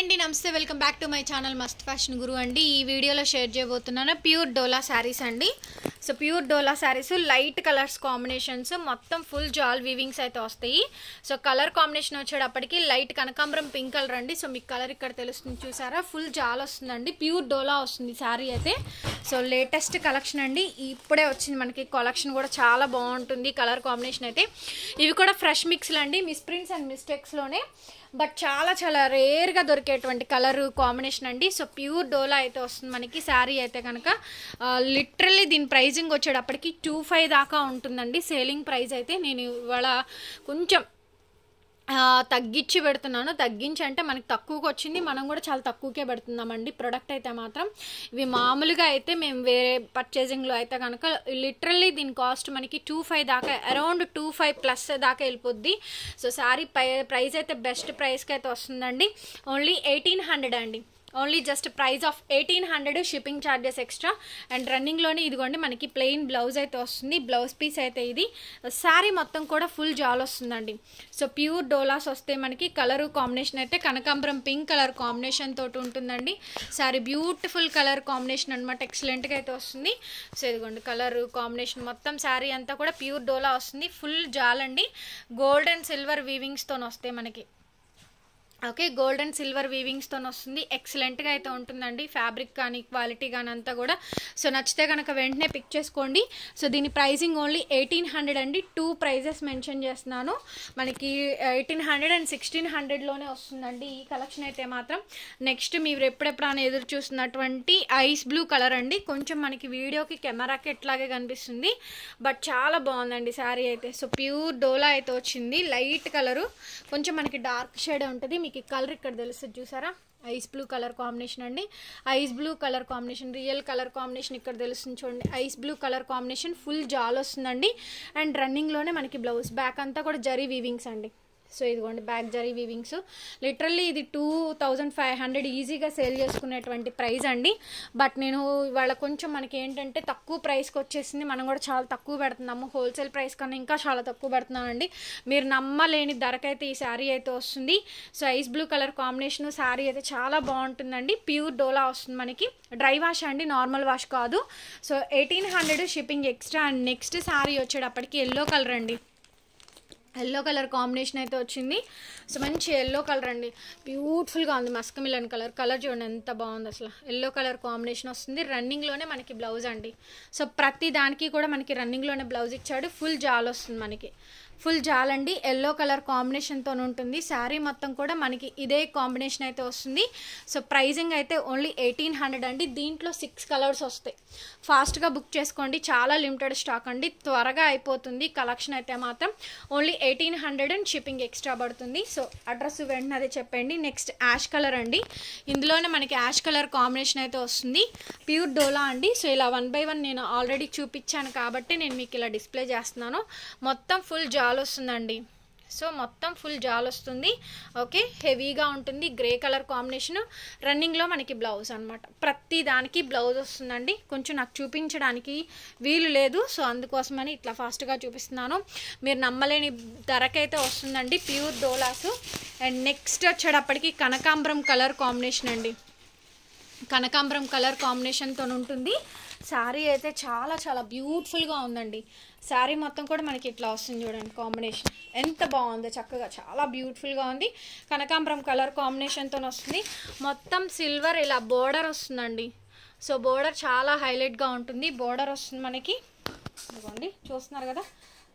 అండి నమస్తే welcome back to my channel must fashion guru అండి ఈ వీడియోలో షేర్ చేయబోతున్నాను ప్యూర్ డోలా శారీస్ అండి so pure dola saris light colours combinations మొత్తం ఫుల్ జాల్ వివింగ్స్ అయితే వస్తాయి సో కలర్ కాంబినేషన్ వచ్చేటప్పటికి లైట్ కనకాంబరం పింక్ కలర్ అండి సో మీకు కలర్ ఇక్కడ తెలుస్తుంది చూసారా ఫుల్ జాల్ వస్తుందండి ప్యూర్ డోలా వస్తుంది శారీ అయితే సో లేటెస్ట్ కలెక్షన్ అండి ఇప్పుడే వచ్చింది మనకి కలెక్షన్ కూడా చాలా బాగుంటుంది కలర్ కాంబినేషన్ అయితే ఇవి కూడా ఫ్రెష్ మిక్స్లు అండి మిస్ప్రింట్స్ అండ్ మిస్టేక్స్లోనే బట్ చాలా చాలా రేర్గా దొరికేటువంటి కలర్ కాంబినేషన్ అండి సో ప్యూర్ డోలా అయితే వస్తుంది మనకి శారీ అయితే కనుక లిటరల్లీ దీని ప్రైస్ ప్రైజింగ్ వచ్చేటప్పటికి టూ ఫైవ్ దాకా ఉంటుందండి సేలింగ్ ప్రైస్ అయితే నేను ఇవాళ కొంచెం తగ్గించి పెడుతున్నాను తగ్గించి అంటే మనకి తక్కువకి వచ్చింది మనం కూడా చాలా తక్కువకే పెడుతున్నామండి ప్రొడక్ట్ అయితే మాత్రం ఇవి మామూలుగా అయితే మేము వేరే పర్చేజింగ్లో అయితే కనుక లిటరల్లీ దీని కాస్ట్ మనకి టూ ఫైవ్ దాకా అరౌండ్ టూ ఫైవ్ ప్లస్ దాకా వెళ్ళిపోద్ది సో శారీ ప్రైస్ అయితే బెస్ట్ ప్రైస్కి అయితే వస్తుందండి ఓన్లీ ఎయిటీన్ హండ్రెడ్ అండి only just price of eighteen hundred shipping charges extra and రన్నింగ్లోనే ఇదిగోండి మనకి ప్లెయిన్ బ్లౌజ్ అయితే వస్తుంది బ్లౌజ్ పీస్ అయితే ఇది శారీ మొత్తం కూడా ఫుల్ జాల్ వస్తుందండి సో ప్యూర్ డోలాస్ వస్తే మనకి కలరు కాంబినేషన్ అయితే కనకాంబరం పింక్ కలర్ కాంబినేషన్ తోటి ఉంటుందండి శారీ బ్యూటిఫుల్ కలర్ కాంబినేషన్ అనమాట ఎక్సలెంట్గా అయితే వస్తుంది సో ఇదిగోండి కలర్ కాంబినేషన్ మొత్తం శారీ అంతా కూడా ప్యూర్ డోలా వస్తుంది ఫుల్ జాల్ అండి గోల్డ్ అండ్ సిల్వర్ వీవింగ్స్తో వస్తాయి మనకి ఓకే గోల్డ్ అండ్ సిల్వర్ వీవింగ్స్తో వస్తుంది ఎక్సలెంట్గా అయితే ఉంటుందండి ఫ్యాబ్రిక్ కానీ క్వాలిటీ కానీ అంతా కూడా సో నచ్చితే కనుక వెంటనే పిక్ చేసుకోండి సో దీని ప్రైజింగ్ ఓన్లీ ఎయిటీన్ హండ్రెడ్ అండి టూ ప్రైజెస్ మెన్షన్ చేస్తున్నాను మనకి ఎయిటీన్ హండ్రెడ్ అండ్ సిక్స్టీన్ హండ్రెడ్లోనే వస్తుందండి ఈ కలెక్షన్ అయితే మాత్రం నెక్స్ట్ మీరు ఎప్పుడెప్పుడైనా ఎదురు చూస్తున్నటువంటి ఐస్ బ్లూ కలర్ అండి కొంచెం మనకి వీడియోకి కెమెరాకి ఎట్లాగే కనిపిస్తుంది బట్ చాలా బాగుందండి శారీ అయితే సో ప్యూర్ డోలా అయితే వచ్చింది లైట్ కలరు కొంచెం మనకి డార్క్ షేడ్ ఉంటుంది మీకు కలర్ ఇక్కడ తెలుస్తుంది చూసారా ఐస్ బ్లూ కలర్ కాంబినేషన్ అండి ice blue colour combination real colour combination ఇక్కడ తెలుస్తుంది చూడండి ice blue colour combination full జాల్ వస్తుందండి అండ్ రన్నింగ్లోనే మనకి బ్లౌజ్ బ్యాక్ అంతా కూడా జరీ వీవింగ్స్ అండి సో ఇదిగోండి బ్యాక్ జరీ వీవింగ్స్ లిటరల్లీ ఇది టూ థౌజండ్ ఫైవ్ హండ్రెడ్ ఈజీగా సేల్ చేసుకునేటువంటి ప్రైస్ అండి బట్ నేను ఇవాళ కొంచెం మనకి ఏంటంటే తక్కువ ప్రైస్కి వచ్చేసింది మనం కూడా చాలా తక్కువ పెడుతున్నాము హోల్సేల్ ప్రైస్ కన్నా ఇంకా చాలా తక్కువ పెడుతున్నామండి మీరు నమ్మలేని ధరకైతే ఈ శారీ అయితే వస్తుంది so ice blue colour combination sari అయితే చాలా బాగుంటుందండి ప్యూర్ డోలా వస్తుంది మనకి డ్రై వాష్ అండి నార్మల్ వాష్ కాదు so eighteen hundred shipping extra and next sari వచ్చేటప్పటికి ఎల్లో కలర్ అండి ఎల్లో కలర్ కాంబినేషన్ అయితే వచ్చింది సో మంచి ఎల్లో కలర్ అండి బ్యూటిఫుల్గా ఉంది మస్కమిలన్ కలర్ కలర్ చూడండి ఎంత బాగుంది అసలు ఎల్లో కలర్ కాంబినేషన్ వస్తుంది రన్నింగ్లోనే మనకి బ్లౌజ్ అండి సో ప్రతి దానికి కూడా మనకి రన్నింగ్లోనే బ్లౌజ్ ఇచ్చాడు ఫుల్ జాల్ వస్తుంది మనకి ఫుల్ జాలండి ఎల్లో కలర్ కాంబినేషన్తో ఉంటుంది శారీ మొత్తం కూడా మనకి ఇదే కాంబినేషన్ అయితే వస్తుంది సో ప్రైజింగ్ అయితే ఓన్లీ ఎయిటీన్ హండ్రెడ్ అండి దీంట్లో సిక్స్ కలర్స్ వస్తాయి ఫాస్ట్గా బుక్ చేసుకోండి చాలా లిమిటెడ్ స్టాక్ అండి త్వరగా అయిపోతుంది కలెక్షన్ అయితే మాత్రం only eighteen hundred and shipping extra పడుతుంది సో అడ్రస్ వెంటనే అదే చెప్పండి నెక్స్ట్ యాష్ కలర్ అండి ఇందులోనే మనకి యాష్ కలర్ కాంబినేషన్ అయితే వస్తుంది ప్యూర్ డోలా అండి సో ఇలా వన్ బై వన్ నేను ఆల్రెడీ చూపించాను కాబట్టి నేను మీకు ఇలా డిస్ప్లే చేస్తున్నాను మొత్తం ఫుల్ జా జాల్ వస్తుందండి సో మొత్తం ఫుల్ జాల్ వస్తుంది ఓకే హెవీగా ఉంటుంది గ్రే కలర్ కాంబినేషన్ రన్నింగ్లో మనకి బ్లౌజ్ అనమాట ప్రతి దానికి బ్లౌజ్ వస్తుందండి కొంచెం నాకు చూపించడానికి వీలు లేదు సో అందుకోసమని ఇట్లా ఫాస్ట్గా చూపిస్తున్నాను మీరు నమ్మలేని ధరకైతే వస్తుందండి ప్యూర్ డోలాస్ అండ్ నెక్స్ట్ వచ్చేటప్పటికి కనకాంబరం కలర్ కాంబినేషన్ అండి కనకాంబరం కలర్ కాంబినేషన్తో ఉంటుంది శారీ అయితే చాలా చాలా బ్యూటిఫుల్గా ఉందండి శారీ మొత్తం కూడా మనకి ఇట్లా వస్తుంది చూడండి కాంబినేషన్ ఎంత బాగుందో చక్కగా చాలా బ్యూటిఫుల్గా ఉంది కనకాంబరం కలర్ కాంబినేషన్తో వస్తుంది మొత్తం సిల్వర్ ఇలా బోర్డర్ వస్తుందండి సో బోర్డర్ చాలా హైలైట్గా ఉంటుంది బోర్డర్ వస్తుంది మనకి ఇదిగోండి చూస్తున్నారు కదా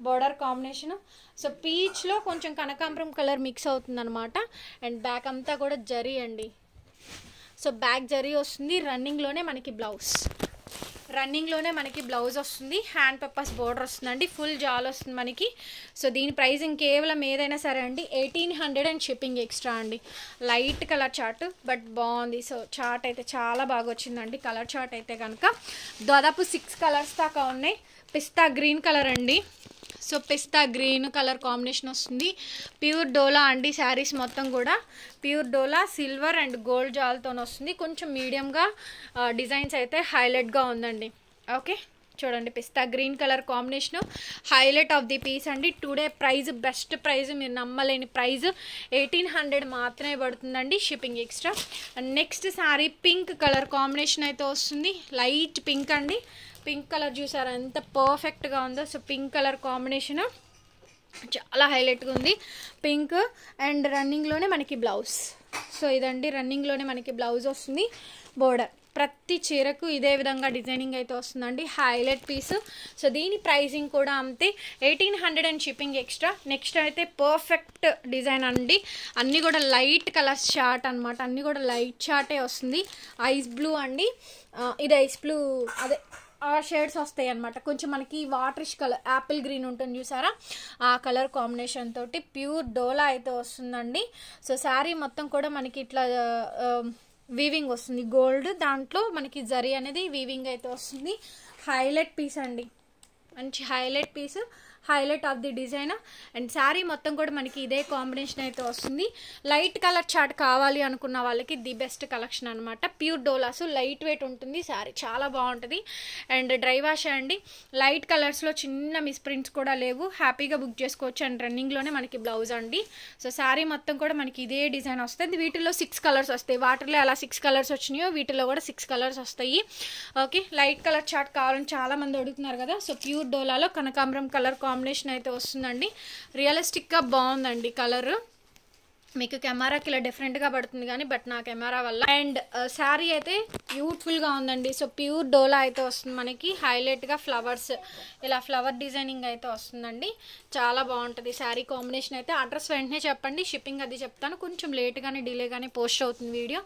బోర్డర్ కాంబినేషన్ సో పీచ్లో కొంచెం కనకాంబరం కలర్ మిక్స్ అనమాట అండ్ బ్యాక్ అంతా కూడా జరీ అండి సో బ్యాక్ జరీ వస్తుంది రన్నింగ్లోనే మనకి బ్లౌజ్ రన్నింగ్లోనే మనకి బ్లౌజ్ వస్తుంది హ్యాండ్ పర్పస్ బోర్డర్ వస్తుందండి ఫుల్ జాల్ వస్తుంది మనకి సో దీని ప్రైస్ ఇంకేవలం ఏదైనా సరే అండి eighteen hundred and shipping extra అండి లైట్ కలర్ చార్ట్ బట్ బాగుంది సో చార్ట్ అయితే చాలా బాగా వచ్చిందండి కలర్ చార్ట్ అయితే కనుక దాదాపు సిక్స్ కలర్స్ దాకా ఉన్నాయి పిస్తా గ్రీన్ కలర్ అండి so pista green colour combination వస్తుంది ప్యూర్ డోలా అండి శారీస్ మొత్తం కూడా pure dola silver and gold జాల్తో వస్తుంది కొంచెం మీడియంగా డిజైన్స్ అయితే హైలైట్గా ఉందండి ఓకే చూడండి pista green colour combination highlight of the piece అండి టుడే ప్రైజ్ బెస్ట్ ప్రైజ్ మీరు నమ్మలేని ప్రైజ్ ఎయిటీన్ హండ్రెడ్ మాత్రమే పడుతుందండి shipping extra next sari pink colour combination అయితే వస్తుంది లైట్ పింక్ అండి పింక్ కలర్ చూసారా ఎంత పర్ఫెక్ట్గా ఉందో సో పింక్ కలర్ కాంబినేషన్ చాలా హైలైట్గా ఉంది పింక్ అండ్ రన్నింగ్లోనే మనకి బ్లౌజ్ సో ఇదండి రన్నింగ్లోనే మనకి బ్లౌజ్ వస్తుంది బోర్డర్ ప్రతి చీరకు ఇదే విధంగా డిజైనింగ్ అయితే వస్తుందండి హైలైట్ పీస్ సో దీని ప్రైజింగ్ కూడా అంతే eighteen hundred and shipping extra next అయితే పర్ఫెక్ట్ డిజైన్ అండి అన్నీ కూడా లైట్ కలర్స్ చార్ట్ అనమాట అన్నీ కూడా లైట్ చార్టే వస్తుంది ఐస్ బ్లూ అండి ఇది ఐస్ బ్లూ అదే షేడ్స్ వస్తాయి అనమాట కొంచెం మనకి వాటరిష్ కలర్ యాపిల్ గ్రీన్ ఉంటుంది చూసారా ఆ కలర్ కాంబినేషన్ తోటి ప్యూర్ డోలా అయితే వస్తుందండి సో శారీ మొత్తం కూడా మనకి ఇట్లా వీవింగ్ వస్తుంది గోల్డ్ దాంట్లో మనకి జరీ అనేది వీవింగ్ అయితే వస్తుంది హైలైట్ పీస్ అండి మంచి highlight piece highlight of the design and sari మొత్తం కూడా మనకి ఇదే కాంబినేషన్ అయితే వస్తుంది లైట్ కలర్ చాట్ కావాలి అనుకున్న వాళ్ళకి ది బెస్ట్ కలెక్షన్ అనమాట ప్యూర్ డోలాస్ లైట్ వెయిట్ ఉంటుంది శారీ చాలా బాగుంటుంది అండ్ డ్రై వాష్ అండి లైట్ కలర్స్లో చిన్న మిస్ ప్రింట్స్ కూడా లేవు హ్యాపీగా బుక్ చేసుకోవచ్చు అండ్ రన్నింగ్లోనే మనకి బ్లౌజ్ అండి సో శారీ మొత్తం కూడా మనకి ఇదే డిజైన్ వస్తుంది వీటిలో సిక్స్ కలర్స్ వస్తాయి వాటర్లో ఎలా సిక్స్ కలర్స్ వచ్చినాయో వీటిలో కూడా సిక్స్ కలర్స్ వస్తాయి ఓకే లైట్ కలర్ చాట్ కావాలని చాలామంది అడుగుతున్నారు కదా సో ప్యూర్ డోలాలో కనకాంబరం కలర్ కాంబినేషన్ కాంబినేషన్ అయితే వస్తుందండి రియలిస్టిక్గా బాగుందండి కలరు మీకు కెమెరాకి ఇలా డిఫరెంట్గా పడుతుంది కానీ బట్ నా కెమెరా వల్ల అండ్ శారీ అయితే బ్యూటిఫుల్గా ఉందండి సో ప్యూర్ డోలా అయితే వస్తుంది మనకి హైలైట్గా ఫ్లవర్స్ ఇలా ఫ్లవర్ డిజైనింగ్ అయితే వస్తుందండి చాలా బాగుంటుంది శారీ కాంబినేషన్ అయితే అడ్రస్ వెంటనే చెప్పండి షిప్పింగ్ అది చెప్తాను కొంచెం లేట్గానే డిలే గానీ పోస్ట్ అవుతుంది వీడియో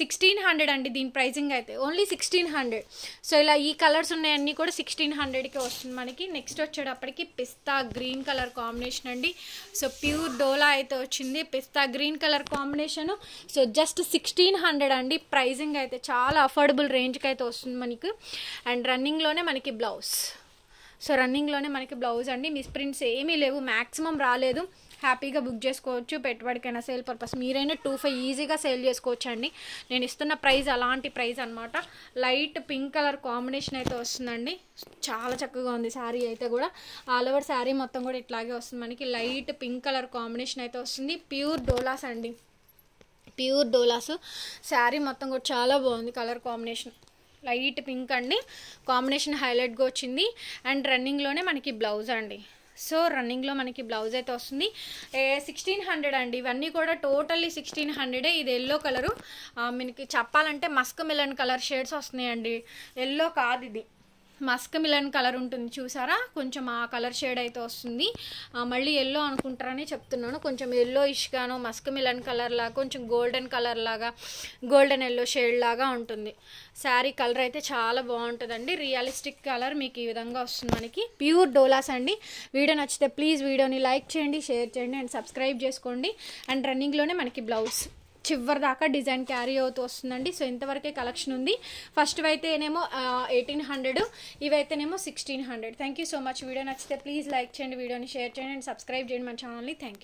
సిక్స్టీన్ హండ్రెడ్ అండి దీని ప్రైజింగ్ అయితే ఓన్లీ సిక్స్టీన్ హండ్రెడ్ సో ఇలా ఈ కలర్స్ ఉన్నాయన్నీ కూడా సిక్స్టీన్ హండ్రెడ్కి వస్తుంది మనకి నెక్స్ట్ వచ్చేటప్పటికి పిస్తా గ్రీన్ కలర్ కాంబినేషన్ అండి సో ప్యూర్ డోలా అయితే వచ్చింది pista green colour combination so just sixteen hundred అండి ప్రైజింగ్ అయితే చాలా అఫోర్డబుల్ రేంజ్కి అయితే వస్తుంది మనకి అండ్ రన్నింగ్లోనే మనకి బ్లౌజ్ సో రన్నింగ్లోనే మనకి బ్లౌజ్ అండి మిస్ ప్రింట్స్ ఏమీ లేవు మ్యాక్సిమం రాలేదు హ్యాపీగా బుక్ చేసుకోవచ్చు పెట్టుబడికైనా సేల్ పర్పస్ మీరైనా టూ ఫైవ్ ఈజీగా సేల్ చేసుకోవచ్చు అండి నేను ఇస్తున్న ప్రైస్ అలాంటి ప్రైస్ అనమాట లైట్ పింక్ కలర్ కాంబినేషన్ అయితే వస్తుందండి చాలా చక్కగా ఉంది శారీ అయితే కూడా ఆల్ ఓవర్ శారీ మొత్తం కూడా ఇట్లాగే వస్తుంది మనకి లైట్ పింక్ కలర్ కాంబినేషన్ అయితే వస్తుంది ప్యూర్ డోలాస్ అండి ప్యూర్ డోలాస్ శారీ మొత్తం కూడా చాలా బాగుంది కలర్ కాంబినేషన్ లైట్ పింక్ అండి కాంబినేషన్ హైలైట్గా వచ్చింది అండ్ రన్నింగ్లోనే మనకి బ్లౌజ్ అండి సో రన్నింగ్లో మనకి బ్లౌజ్ అయితే వస్తుంది సిక్స్టీన్ హండ్రెడ్ అండి ఇవన్నీ కూడా టోటల్లీ సిక్స్టీన్ హండ్రెడే ఇది ఎల్లో కలరు మీకు చెప్పాలంటే మస్క్ మిలన్ కలర్ షేడ్స్ వస్తున్నాయండి ఎల్లో కాదు ఇది మస్క్ మిలన్ కలర్ ఉంటుంది చూసారా కొంచెం ఆ కలర్ షేడ్ అయితే వస్తుంది మళ్ళీ ఎల్లో అనుకుంటారని చెప్తున్నాను కొంచెం ఎల్లో ఇష్గాను మస్క్ మిలన్ కలర్ లాగా కొంచెం గోల్డెన్ కలర్ లాగా గోల్డెన్ ఎల్లో షేడ్ లాగా ఉంటుంది శారీ కలర్ అయితే చాలా బాగుంటుందండి రియలిస్టిక్ కలర్ మీకు ఈ విధంగా వస్తుంది మనకి ప్యూర్ డోలాస్ అండి వీడియో నచ్చితే ప్లీజ్ వీడియోని లైక్ చేయండి షేర్ చేయండి అండ్ సబ్స్క్రైబ్ చేసుకోండి అండ్ రన్నింగ్లోనే మనకి బ్లౌజ్ చివరి దాకా డిజైన్ క్యారీ అవుతూ వస్తుందండి సో ఇంతవరకే కలెక్షన్ ఉంది ఫస్ట్ అయితేనేమో ఎయిటీన్ హండ్రెడ్ ఇవైతేనేమో sixteen hundred thank you so much video నచ్చితే ప్లీజ్ లైక్ చేయండి వీడియోని షేర్ చేయండి అండ్ సబ్స్క్రైబ్ చేయండి మన ఛానల్ని థ్యాంక్ యూ